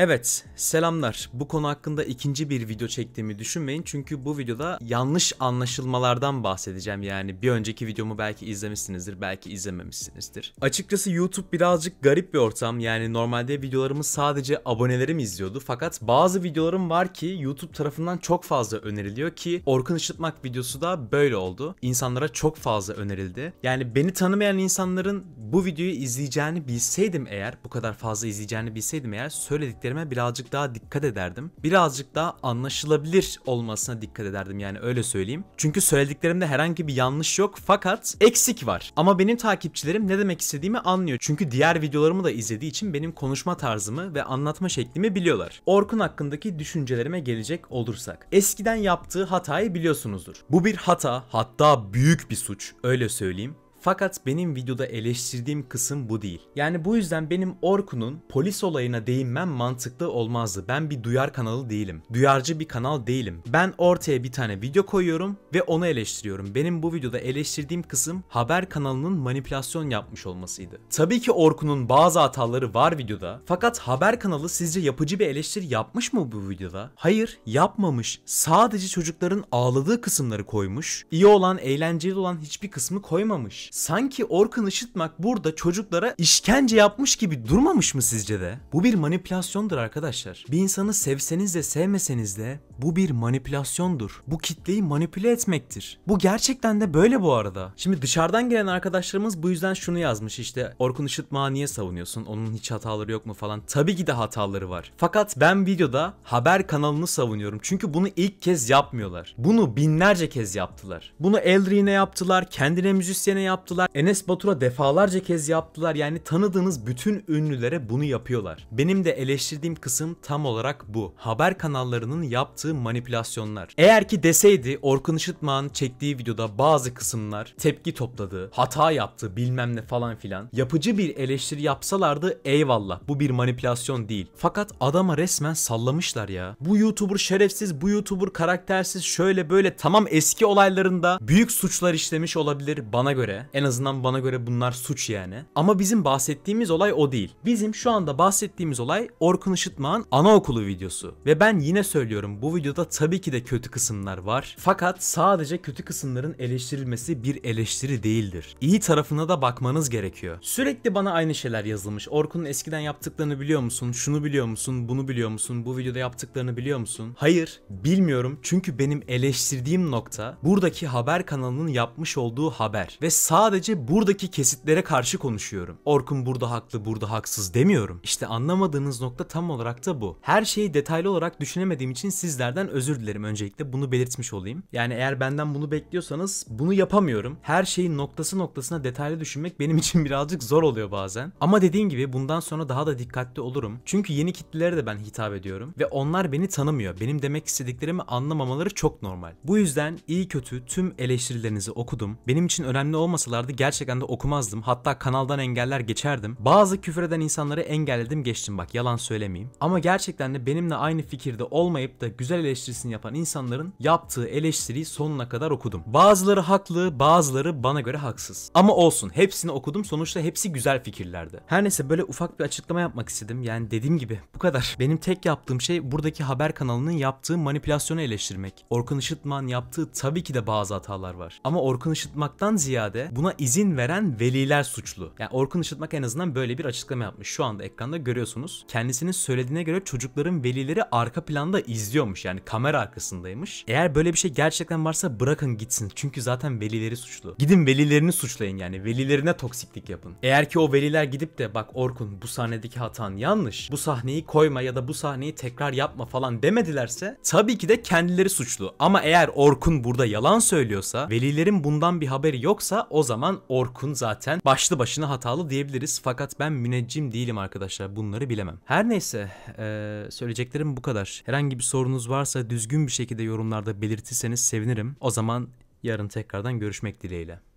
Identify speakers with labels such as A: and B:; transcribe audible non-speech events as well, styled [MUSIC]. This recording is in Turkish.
A: Evet, selamlar. Bu konu hakkında ikinci bir video çektiğimi düşünmeyin. Çünkü bu videoda yanlış anlaşılmalardan bahsedeceğim. Yani bir önceki videomu belki izlemişsinizdir, belki izlememişsinizdir. Açıkçası YouTube birazcık garip bir ortam. Yani normalde videolarımı sadece abonelerim izliyordu. Fakat bazı videolarım var ki YouTube tarafından çok fazla öneriliyor ki Orkun Işıtmak videosu da böyle oldu. İnsanlara çok fazla önerildi. Yani beni tanımayan insanların bu videoyu izleyeceğini bilseydim eğer, bu kadar fazla izleyeceğini bilseydim eğer söyledikleri söylediklerime birazcık daha dikkat ederdim. Birazcık daha anlaşılabilir olmasına dikkat ederdim yani öyle söyleyeyim. Çünkü söylediklerimde herhangi bir yanlış yok fakat eksik var. Ama benim takipçilerim ne demek istediğimi anlıyor. Çünkü diğer videolarımı da izlediği için benim konuşma tarzımı ve anlatma şeklimi biliyorlar. Orkun hakkındaki düşüncelerime gelecek olursak. Eskiden yaptığı hatayı biliyorsunuzdur. Bu bir hata hatta büyük bir suç öyle söyleyeyim. Fakat benim videoda eleştirdiğim kısım bu değil. Yani bu yüzden benim Orkun'un polis olayına değinmem mantıklı olmazdı. Ben bir duyar kanalı değilim. Duyarcı bir kanal değilim. Ben ortaya bir tane video koyuyorum ve onu eleştiriyorum. Benim bu videoda eleştirdiğim kısım haber kanalının manipülasyon yapmış olmasıydı. Tabii ki Orkun'un bazı hataları var videoda. Fakat haber kanalı sizce yapıcı bir eleştiri yapmış mı bu videoda? Hayır, yapmamış. Sadece çocukların ağladığı kısımları koymuş. İyi olan, eğlenceli olan hiçbir kısmı koymamış. Sanki Orkun Işıtmak burada çocuklara işkence yapmış gibi durmamış mı sizce de? Bu bir manipülasyondur arkadaşlar. Bir insanı sevseniz de sevmeseniz de bu bir manipülasyondur. Bu kitleyi manipüle etmektir. Bu gerçekten de böyle bu arada. Şimdi dışarıdan gelen arkadaşlarımız bu yüzden şunu yazmış işte Orkun Işıtmak'ı niye savunuyorsun? Onun hiç hataları yok mu falan. Tabii ki de hataları var. Fakat ben videoda haber kanalını savunuyorum. Çünkü bunu ilk kez yapmıyorlar. Bunu binlerce kez yaptılar. Bunu Eldrin'e yaptılar, kendine müzisyene yaptılar yaptılar. Enes Batur'a defalarca kez yaptılar. Yani tanıdığınız bütün ünlülere bunu yapıyorlar. Benim de eleştirdiğim kısım tam olarak bu. Haber kanallarının yaptığı manipülasyonlar. Eğer ki deseydi Orkun Işıtmak'ın çektiği videoda bazı kısımlar tepki topladı, hata yaptı bilmem ne falan filan. Yapıcı bir eleştiri yapsalardı eyvallah bu bir manipülasyon değil. Fakat adama resmen sallamışlar ya. Bu YouTuber şerefsiz, bu YouTuber karaktersiz şöyle böyle tamam eski olaylarında büyük suçlar işlemiş olabilir bana göre. En azından bana göre bunlar suç yani. Ama bizim bahsettiğimiz olay o değil. Bizim şu anda bahsettiğimiz olay Orkun Işıtmak'ın anaokulu videosu. Ve ben yine söylüyorum bu videoda tabii ki de kötü kısımlar var. Fakat sadece kötü kısımların eleştirilmesi bir eleştiri değildir. İyi tarafına da bakmanız gerekiyor. Sürekli bana aynı şeyler yazılmış. Orkun'un eskiden yaptıklarını biliyor musun? Şunu biliyor musun? Bunu biliyor musun? Bu videoda yaptıklarını biliyor musun? Hayır, bilmiyorum. Çünkü benim eleştirdiğim nokta buradaki haber kanalının yapmış olduğu haber ve sadece Sadece buradaki kesitlere karşı konuşuyorum. Orkun burada haklı, burada haksız demiyorum. İşte anlamadığınız nokta tam olarak da bu. Her şeyi detaylı olarak düşünemediğim için sizlerden özür dilerim öncelikle bunu belirtmiş olayım. Yani eğer benden bunu bekliyorsanız bunu yapamıyorum. Her şeyi noktası noktasına detaylı düşünmek benim [LAUGHS] için birazcık zor oluyor bazen. Ama dediğim gibi bundan sonra daha da dikkatli olurum. Çünkü yeni kitlelere de ben hitap ediyorum ve onlar beni tanımıyor. Benim demek istediklerimi anlamamaları çok normal. Bu yüzden iyi kötü tüm eleştirilerinizi okudum. Benim için önemli olmasa yazsalardı gerçekten de okumazdım. Hatta kanaldan engeller geçerdim. Bazı küfreden insanları engelledim geçtim bak yalan söylemeyeyim. Ama gerçekten de benimle aynı fikirde olmayıp da güzel eleştirisini yapan insanların yaptığı eleştiriyi sonuna kadar okudum. Bazıları haklı, bazıları bana göre haksız. Ama olsun hepsini okudum sonuçta hepsi güzel fikirlerdi. Her neyse böyle ufak bir açıklama yapmak istedim. Yani dediğim gibi bu kadar. [LAUGHS] Benim tek yaptığım şey buradaki haber kanalının yaptığı manipülasyonu eleştirmek. Orkun Işıtman yaptığı tabii ki de bazı hatalar var. Ama Orkun Işıtmak'tan ziyade buna izin veren veliler suçlu. Yani Orkun Işıtmak en azından böyle bir açıklama yapmış. Şu anda ekranda görüyorsunuz. Kendisinin söylediğine göre çocukların velileri arka planda izliyormuş. Yani kamera arkasındaymış. Eğer böyle bir şey gerçekten varsa bırakın gitsin. Çünkü zaten velileri suçlu. Gidin velilerini suçlayın yani. Velilerine toksiklik yapın. Eğer ki o veliler gidip de bak Orkun bu sahnedeki hatan yanlış. Bu sahneyi koyma ya da bu sahneyi tekrar yapma falan demedilerse tabii ki de kendileri suçlu. Ama eğer Orkun burada yalan söylüyorsa, velilerin bundan bir haberi yoksa o zaman Orkun zaten başlı başına hatalı diyebiliriz. Fakat ben müneccim değilim arkadaşlar. Bunları bilemem. Her neyse ee, söyleyeceklerim bu kadar. Herhangi bir sorunuz varsa düzgün bir şekilde yorumlarda belirtirseniz sevinirim. O zaman yarın tekrardan görüşmek dileğiyle.